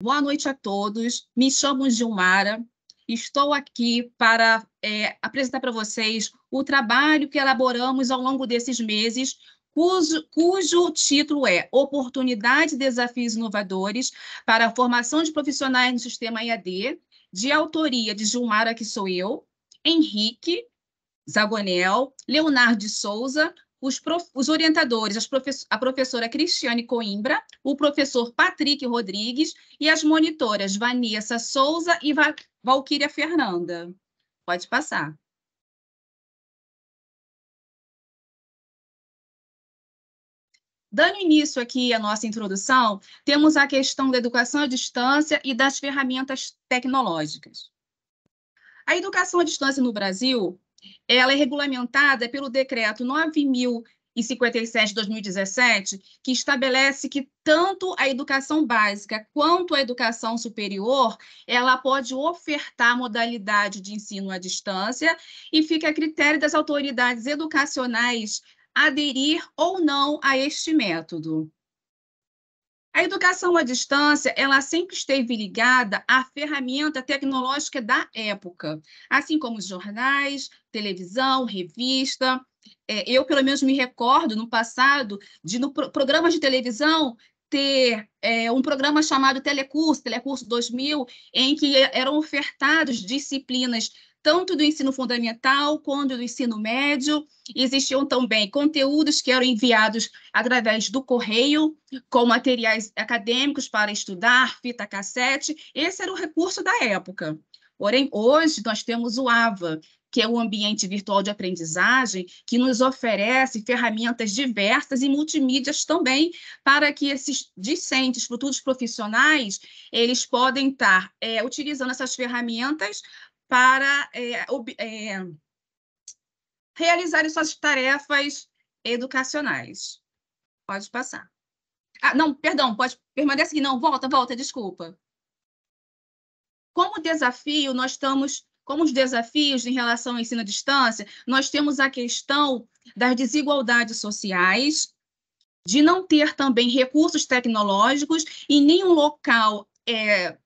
Boa noite a todos. Me chamo Gilmara. Estou aqui para é, apresentar para vocês o trabalho que elaboramos ao longo desses meses, cujo, cujo título é Oportunidades e Desafios Inovadores para a Formação de Profissionais no Sistema IAD, de autoria de Gilmara, que sou eu, Henrique Zagonel, Leonardo de Souza, os, prof... os orientadores, a professora Cristiane Coimbra, o professor Patrick Rodrigues e as monitoras Vanessa Souza e Va... Valquíria Fernanda. Pode passar. Dando início aqui à nossa introdução, temos a questão da educação à distância e das ferramentas tecnológicas. A educação à distância no Brasil ela é regulamentada pelo decreto 9057 de 2017, que estabelece que tanto a educação básica quanto a educação superior, ela pode ofertar modalidade de ensino à distância e fica a critério das autoridades educacionais aderir ou não a este método. A educação à distância, ela sempre esteve ligada à ferramenta tecnológica da época, assim como os jornais, televisão, revista. É, eu, pelo menos, me recordo no passado de no pro, programa de televisão ter é, um programa chamado Telecurso, Telecurso 2000, em que eram ofertados disciplinas tanto do ensino fundamental quanto do ensino médio. Existiam também conteúdos que eram enviados através do correio, com materiais acadêmicos para estudar, fita cassete. Esse era o recurso da época. Porém, hoje nós temos o AVA, que é o ambiente virtual de aprendizagem, que nos oferece ferramentas diversas e multimídias também, para que esses discentes, futuros profissionais, eles podem estar é, utilizando essas ferramentas para é, ob, é, realizarem suas tarefas educacionais. Pode passar. Ah, não, perdão, pode permanece aqui. Não, volta, volta, desculpa. Como desafio, nós estamos, como os desafios em relação ao ensino à distância, nós temos a questão das desigualdades sociais, de não ter também recursos tecnológicos e nenhum local é,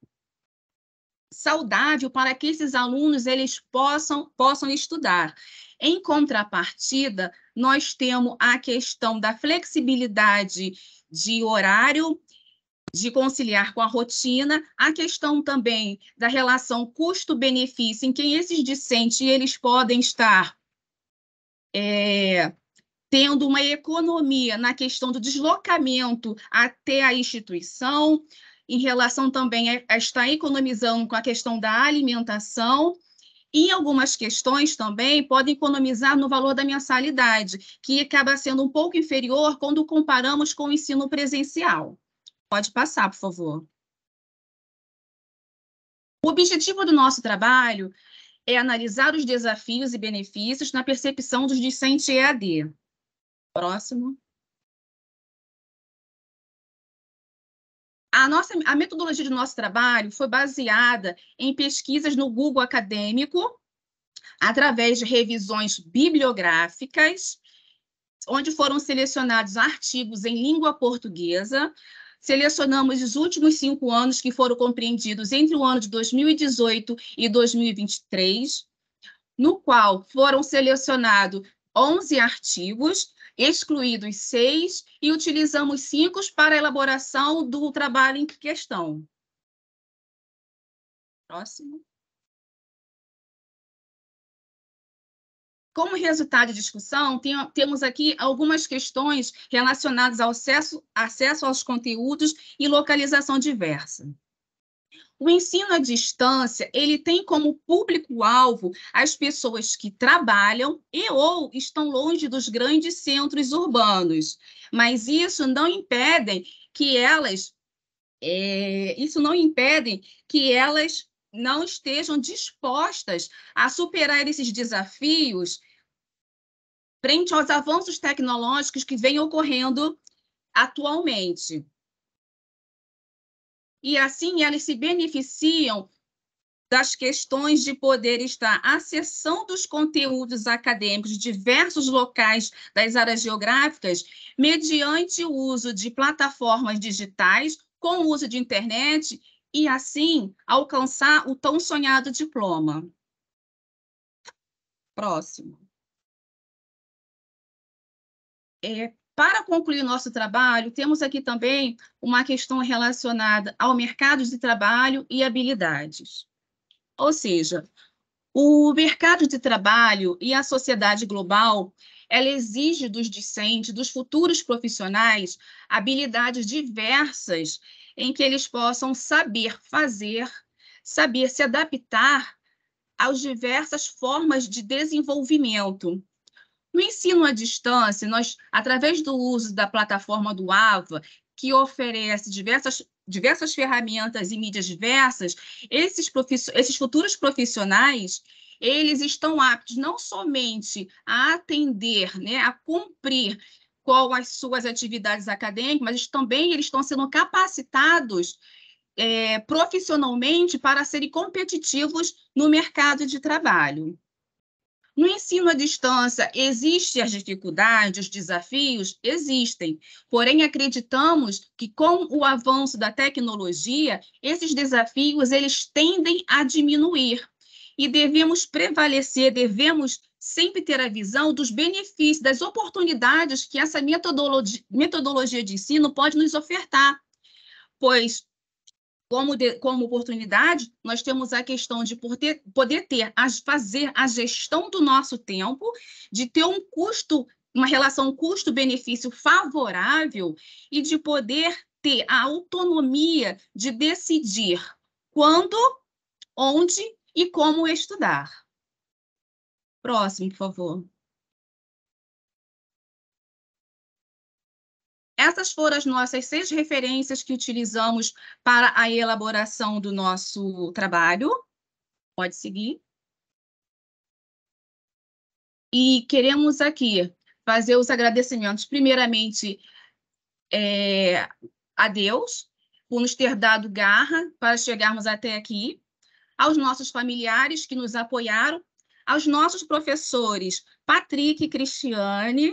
saudável para que esses alunos eles possam, possam estudar. Em contrapartida, nós temos a questão da flexibilidade de horário, de conciliar com a rotina, a questão também da relação custo-benefício, em que esses discentes eles podem estar é, tendo uma economia na questão do deslocamento até a instituição, em relação também a, estar economizando com a questão da alimentação. E algumas questões também podem economizar no valor da mensalidade, que acaba sendo um pouco inferior quando comparamos com o ensino presencial. Pode passar, por favor. O objetivo do nosso trabalho é analisar os desafios e benefícios na percepção dos discentes EAD. Próximo. A, nossa, a metodologia do nosso trabalho foi baseada em pesquisas no Google acadêmico, através de revisões bibliográficas, onde foram selecionados artigos em língua portuguesa. Selecionamos os últimos cinco anos que foram compreendidos entre o ano de 2018 e 2023, no qual foram selecionados 11 artigos, excluídos seis e utilizamos cinco para a elaboração do trabalho em questão. Próximo. Como resultado de discussão, tem, temos aqui algumas questões relacionadas ao acesso, acesso aos conteúdos e localização diversa. O ensino à distância, ele tem como público-alvo as pessoas que trabalham e ou estão longe dos grandes centros urbanos, mas isso não impede que elas é, isso não impede que elas não estejam dispostas a superar esses desafios frente aos avanços tecnológicos que vêm ocorrendo atualmente e assim elas se beneficiam das questões de poder estar acessando os conteúdos acadêmicos de diversos locais das áreas geográficas, mediante o uso de plataformas digitais, com o uso de internet, e assim alcançar o tão sonhado diploma. Próximo. É, para concluir o nosso trabalho, temos aqui também uma questão relacionada ao mercado de trabalho e habilidades. Ou seja, o mercado de trabalho e a sociedade global, ela exige dos discentes, dos futuros profissionais, habilidades diversas em que eles possam saber fazer, saber se adaptar às diversas formas de desenvolvimento no ensino à distância, nós, através do uso da plataforma do AVA, que oferece diversas, diversas ferramentas e mídias diversas, esses, esses futuros profissionais eles estão aptos não somente a atender, né, a cumprir com as suas atividades acadêmicas, mas também eles estão sendo capacitados é, profissionalmente para serem competitivos no mercado de trabalho. No ensino à distância, existem as dificuldades, os desafios? Existem. Porém, acreditamos que com o avanço da tecnologia, esses desafios eles tendem a diminuir. E devemos prevalecer, devemos sempre ter a visão dos benefícios, das oportunidades que essa metodologia, metodologia de ensino pode nos ofertar. Pois como, de, como oportunidade, nós temos a questão de poder, poder ter, as, fazer a gestão do nosso tempo, de ter um custo, uma relação custo-benefício favorável e de poder ter a autonomia de decidir quando, onde e como estudar. Próximo, por favor. Essas foram as nossas seis referências que utilizamos para a elaboração do nosso trabalho. Pode seguir. E queremos aqui fazer os agradecimentos, primeiramente, é, a Deus, por nos ter dado garra para chegarmos até aqui, aos nossos familiares que nos apoiaram, aos nossos professores Patrick e Cristiane,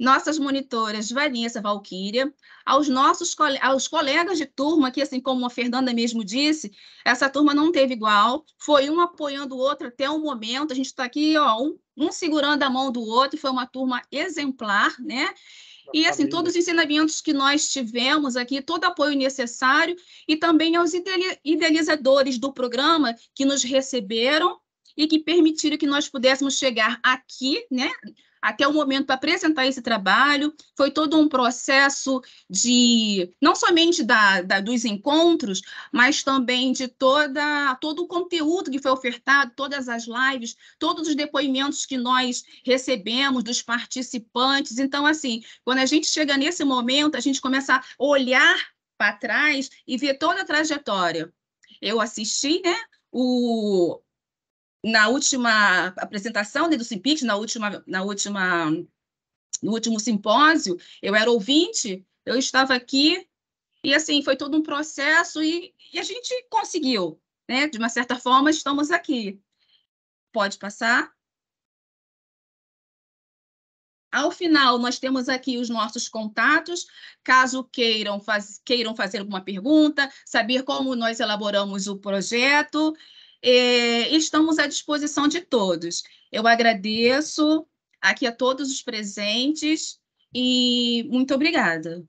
nossas monitoras Vanessa Valquíria, aos nossos aos colegas de turma, que assim como a Fernanda mesmo disse, essa turma não teve igual, foi um apoiando o outro até o momento, a gente está aqui, ó, um, um, segurando a mão do outro, foi uma turma exemplar, né? E assim, todos os ensinamentos que nós tivemos aqui, todo apoio necessário, e também aos idealizadores do programa que nos receberam e que permitiram que nós pudéssemos chegar aqui, né, até o momento para apresentar esse trabalho. Foi todo um processo de não somente da, da, dos encontros, mas também de toda, todo o conteúdo que foi ofertado, todas as lives, todos os depoimentos que nós recebemos dos participantes. Então, assim, quando a gente chega nesse momento, a gente começa a olhar para trás e ver toda a trajetória. Eu assisti, né? O, na última apresentação né, do CIPIT, na última, na última, no último simpósio, eu era ouvinte, eu estava aqui e assim foi todo um processo e, e a gente conseguiu, né? De uma certa forma estamos aqui. Pode passar. Ao final, nós temos aqui os nossos contatos, caso queiram, faz, queiram fazer alguma pergunta, saber como nós elaboramos o projeto é, estamos à disposição de todos. Eu agradeço aqui a todos os presentes e muito obrigada.